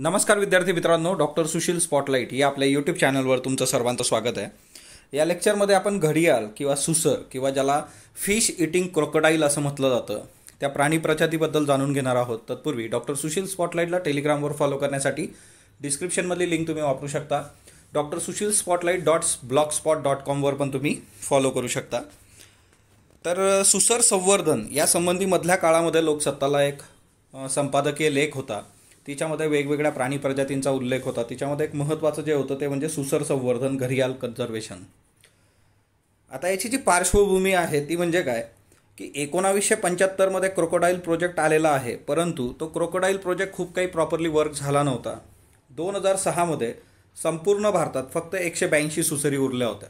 नमस्कार विद्यार्थी मित्रांनो डॉक्टर सुशील स्पॉटलाईट या आपल्या यूट्यूब चॅनलवर तुमचं सर्वांचं स्वागत आहे या लेक्चरमध्ये आपण घडियाल किंवा सुसर किंवा ज्याला फिश इटिंग क्रोकोडाईल असं म्हटलं जातं त्या प्राणी प्रजातीबद्दल जाणून घेणार आहोत तत्पूर्वी डॉक्टर सुशील स्पॉटलाईटला टेलिग्रामवर फॉलो करण्यासाठी डिस्क्रिप्शनमधली लिंक तुम्ही वापरू शकता doctor Sushil spotlight dots blogspot dot कॉमवर पण तुम्ही फॉलो करू शकता तर सुसर संवर्धन या मधल्या काळामध्ये लोकसत्ताला एक संपादकीय लेख होता तिच्यामध्ये वेगवेगळ्या प्राणी प्रजातींचा उल्लेख होता तिच्यामध्ये एक महत्त्वाचं जे होतं ते म्हणजे सुसर संवर्धन घरियाल कन्झर्वेशन आता याची जी पार्श्वभूमी आहे ती म्हणजे काय की एकोणावीसशे पंच्याहत्तरमध्ये क्रोकोडाईल प्रोजेक्ट आलेला आहे परंतु तो क्रोकोडाईल प्रोजेक्ट खूप काही प्रॉपरली वर्क झाला नव्हता दोन हजार सहामध्ये संपूर्ण भारतात फक्त एकशे ब्याऐंशी सुसरी उरल्या होत्या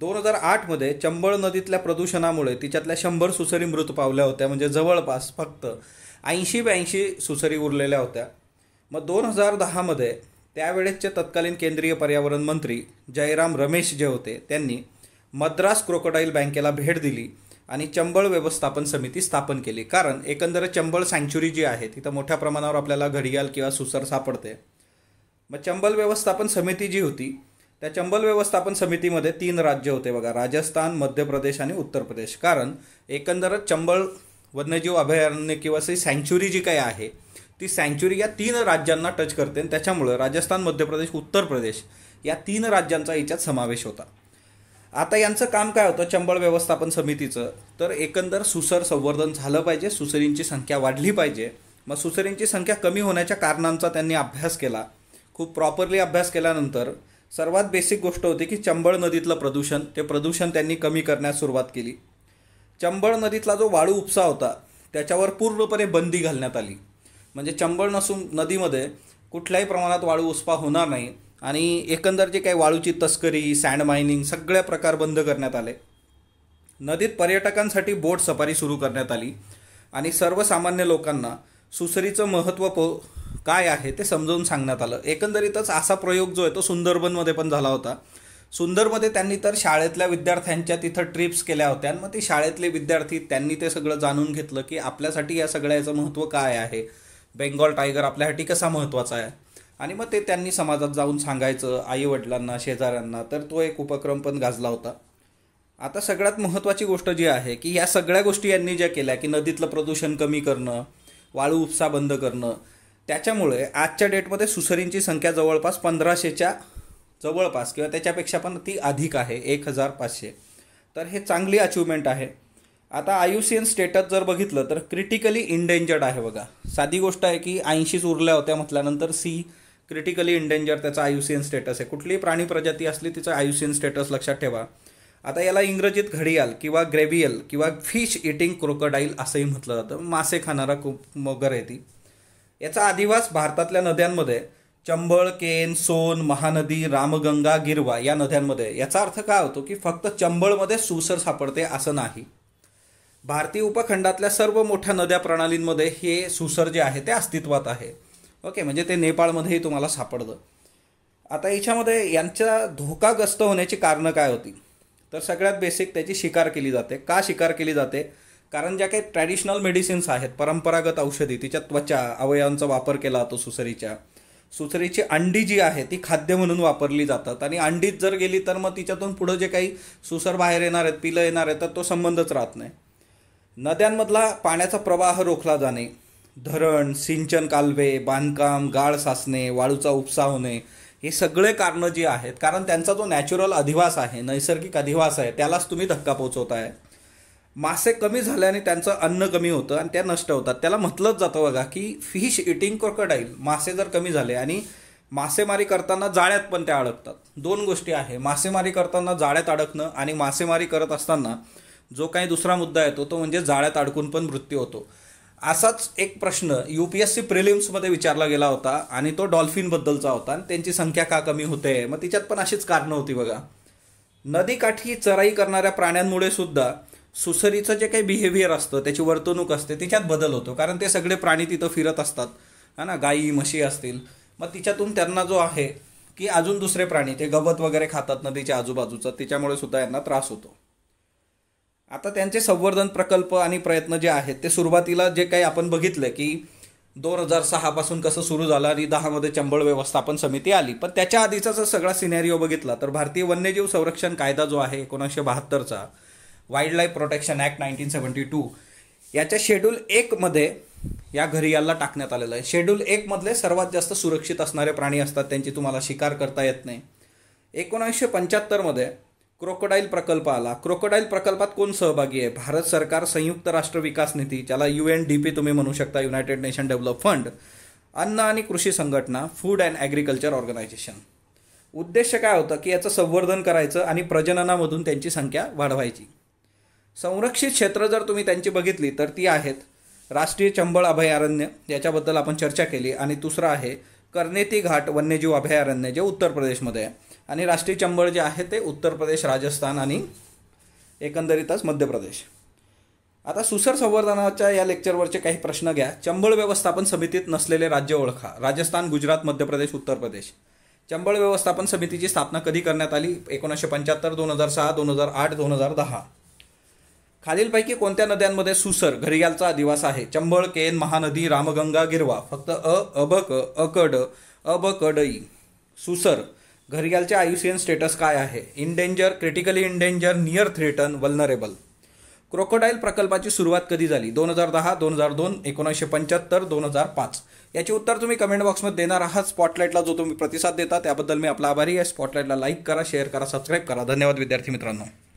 दोन हजार आठमध्ये चंबळ नदीतल्या प्रदूषणामुळे तिच्यातल्या शंभर सुसरी मृत पावल्या होत्या म्हणजे जवळपास फक्त ऐंशी ब्याऐंशी सुसरी उरलेल्या होत्या मग दोन हजार दहामध्ये त्यावेळेसचे तत्कालीन केंद्रीय पर्यावरण मंत्री जयराम रमेश जे होते त्यांनी मद्रास क्रोकोडाईल बँकेला भेट दिली आणि चंबळ व्यवस्थापन समिती स्थापन केली कारण एकंदर चंबळ सँच्युरी जी आहे तिथं मोठ्या प्रमाणावर आपल्याला घडियाल किंवा सुसर सापडते मग चंबल व्यवस्थापन समिती जी होती त्या चंबल व्यवस्थापन समितीमध्ये तीन राज्य होते बघा राजस्थान मध्य प्रदेश आणि उत्तर प्रदेश कारण एकंदरच चंबळ वन्यजीव अभयारण्य किंवा सी सँच्युरी जी काही आहे ती सँच्युरी या तीन राज्यांना टच करते आणि त्याच्यामुळं राजस्थान मध्य प्रदेश उत्तर प्रदेश या तीन राज्यांचा याच्यात समावेश होता आता यांचं काम काय होतं चंबळ व्यवस्थापन समितीचं तर एकंदर सुसर संवर्धन झालं पाहिजे सुसरींची संख्या वाढली पाहिजे मग सुसरींची संख्या कमी होण्याच्या कारणांचा त्यांनी अभ्यास केला खूप प्रॉपरली अभ्यास केल्यानंतर सर्वात बेसिक गोष्ट होती की चंबळ नदीतलं प्रदूषण ते प्रदूषण त्यांनी कमी करण्यास सुरुवात केली चंबळ नदीतला जो वाळू उपसा होता त्याच्यावर पूर्णपणे बंदी घालण्यात आली म्हणजे चंबळ नसून नदीमध्ये कुठल्याही प्रमाणात वाळू उपसा होणार नाही आणि एकंदर जे काही वाळूची तस्करी सँड मायनिंग सगळ्या प्रकार बंद करण्यात आले नदीत पर्यटकांसाठी बोट सफारी सुरू करण्यात आली आणि सर्वसामान्य लोकांना सुसरीचं महत्त्व पो काय आहे ते समजावून सांगण्यात आलं एकंदरीतच असा प्रयोग जो आहे तो सुंदरबनमध्ये पण झाला होता सुंदरमध्ये त्यांनी तर शाळेतल्या विद्यार्थ्यांच्या तिथं ट्रिप्स केल्या होत्या मग ते शाळेतले विद्यार्थी त्यांनी ते सगळं जाणून घेतलं की आपल्यासाठी या सगळ्याचं महत्त्व काय आहे बेंगॉल टायगर आपल्यासाठी कसा महत्त्वाचा आहे आणि मग ते त्यांनी समाजात जाऊन सांगायचं आईवडिलांना शेजाऱ्यांना तर तो एक उपक्रम पण गाजला होता आता सगळ्यात महत्त्वाची गोष्ट जी आहे की या सगळ्या गोष्टी यांनी ज्या केल्या की नदीतलं प्रदूषण कमी करणं वाळू उपसा बंद करणं त्याच्यामुळे आजच्या डेटमध्ये सुसरींची संख्या जवळपास पंधराशेच्या जवळपास किंवा त्याच्यापेक्षा पण ती अधिक आहे एक हजार पाचशे तर हे चांगली अचिव्हमेंट आहे आता आयुसीएन स्टेटस जर बघितलं तर क्रिटिकली इंडेंजर्ड आहे बघा साधी गोष्ट आहे की ऐंशीच उरल्या होत्या म्हटल्यानंतर सी क्रिटिकली इंडेंजर त्याचा आयुसीएन स्टेटस आहे कुठलीही प्राणी प्रजाती असली तिचं आयुसीएन स्टेटस लक्षात ठेवा आता याला इंग्रजीत घडियाल किंवा ग्रेव्हियल किंवा फिश इटिंग क्रोकोडाईल असंही म्हटलं जातं मासे खाणारा खूप मगर आहे ती याचा आदिवास भारतातल्या नद्यांमध्ये चंबळ केन सोन महानदी रामगंगा गिरवा या नद्यांमध्ये याचा अर्थ काय होतो की फक्त चंबळमध्ये सुसर सापडते असं नाही भारतीय उपखंडातल्या सर्व मोठ्या नद्या प्रणालींमध्ये हे सुसर जे आहे ते अस्तित्वात आहे ओके म्हणजे ते नेपाळमध्येही तुम्हाला सापडतं आता याच्यामध्ये यांच्या धोकाग्रस्त होण्याची कारणं काय होती तर सगळ्यात बेसिक त्याची शिकार केली जाते का शिकार केली जाते कारण ज्या काही ट्रॅडिशनल मेडिसिन्स आहेत परंपरागत औषधी तिच्या त्वचा अवयवांचा वापर केला जातो सुसरीच्या सुसरीची अंडी जी आहे ती खाद्य म्हणून वापरली जातात आणि अंडीत जर गेली तर मग तिच्यातून पुढं जे काही सुसर बाहेर येणार आहेत पिलं येणार आहेत तर तो संबंधच राहत नाही नद्यांमधला पाण्याचा प्रवाह रोखला जाणे धरण सिंचन कालवे बांधकाम गाळ साचणे वाळूचा उपसा होणे हे सगळे कारणं जी आहेत कारण त्यांचा जो नॅचरल अधिवास आहे नैसर्गिक अधिवास आहे त्यालाच तुम्ही धक्का पोचवताय मासे कमी झाल्याने त्यांचं अन्न कमी होतं आणि त्या नष्ट होतात त्याला म्हटलंच जातं बघा की फिश इटिंग क्रोकोडाईल मासे जर कमी झाले आणि मासेमारी करताना जाळ्यात पण त्या अडकतात दोन गोष्टी आहे मासेमारी करताना जाळ्यात अडकणं आणि मासेमारी करत असताना जो काही दुसरा मुद्दा येतो तो म्हणजे जाळ्यात अडकून पण मृत्यू होतो असाच एक प्रश्न यू पी एस सी प्रिलिम्समध्ये विचारला गेला होता आणि तो डॉल्फिनबद्दलचा होता आणि त्यांची संख्या का कमी होते मग तिच्यात पण अशीच कारणं होती बघा नदीकाठी चराई करणाऱ्या प्राण्यांमुळे सुद्धा सुसरीचं जे काही बिहेवियर असतं त्याची वर्तणूक असते तिच्यात बदल होतो कारण ते सगळे प्राणी तिथं फिरत असतात हा ना गाई म्हशी असतील मग तिच्यातून त्यांना जो आहे की अजून दुसरे प्राणी ते गवत वगैरे खातात नदीच्या आजूबाजूचा त्याच्यामुळे सुद्धा यांना त्रास होतो आता त्यांचे संवर्धन प्रकल्प आणि प्रयत्न जे आहेत ते सुरुवातीला जे काही आपण बघितलं की दोन हजार सहापासून कसं सुरू झालं आणि दहामध्ये चंबळ व्यवस्थापन समिती आली पण त्याच्या आधीचा जर सगळा सिनेरिओ बघितला तर भारतीय वन्यजीव संरक्षण कायदा जो आहे एकोणीसशे बहात्तरचा wildlife protection act nineteen seventy two याच्या शेड्यूल एकमध्ये या घरियालला टाकण्यात आलेलं आहे शेड्यूल एकमधले सर्वात जास्त सुरक्षित असणारे प्राणी असतात त्यांची तुम्हाला शिकार करता येत नाही एकोणीसशे पंच्याहत्तरमध्ये क्रोकोडाईल प्रकल्प आला क्रोकोडाईल प्रकल्पात कोण सहभागी आहे भारत सरकार संयुक्त राष्ट्र विकास निधी ज्याला यू एन डी पी तुम्ही म्हणू शकता युनायटेड नेशन डेव्हलप फंड अन्न आणि कृषी संघटना फूड अँड ॲग्रिकल्चर ऑर्गनायझेशन उद्देश काय होतं की याचं संवर्धन करायचं आणि प्रजननामधून त्यांची संख्या वाढवायची संरक्षित क्षेत्र जर तुम्ही त्यांची बघितली तर ती आहेत राष्ट्रीय चंबळ अभयारण्य याच्याबद्दल आपण चर्चा केली आणि दुसरं आहे कर्नेती घाट वन्यजीव अभयारण्य जे उत्तर प्रदेशमध्ये आहे आणि राष्ट्रीय चंबळ जे आहे ते उत्तर प्रदेश राजस्थान आणि एकंदरीतच मध्य प्रदेश आता सुसर संवर्धनाच्या या लेक्चरवरचे काही प्रश्न घ्या चंबळ व्यवस्थापन समितीत नसलेले राज्य ओळखा राजस्थान गुजरात मध्य प्रदेश उत्तर प्रदेश चंबळ व्यवस्थापन समितीची स्थापना कधी करण्यात आली एकोणीसशे पंच्याहत्तर दोन हजार सहा दोन हजार आठ दोन हजार दहा खालीलपैकी कोणत्या नद्यांमध्ये सुसर घरियालचा अधिवास आहे चंबळ केन महानदी रामगंगा गिरवा फक्त अ अबक अकड अबकडई सुसर घरियालचे एन स्टेटस काय आहे endanger critically endanger near threaten vulnerable crocodile प्रकल्पाची सुरुवात कधी झाली दोन हजार दहा दोन हजार दोन एकोणीसशे पंच्याहत्तर दोन हजार पाच याचे उत्तर तुम्ही कमेंट बॉक्समध्ये देणार आहात स्पॉटलाईटला जो तुम्ही प्रतिसाद देता त्याबद्दल मी आपला आभारी आहे स्पॉटलाईटला लाईक करा शेअर करा सबस्क्राईब करा धन्यवाद विद्यार्थी मित्रांनो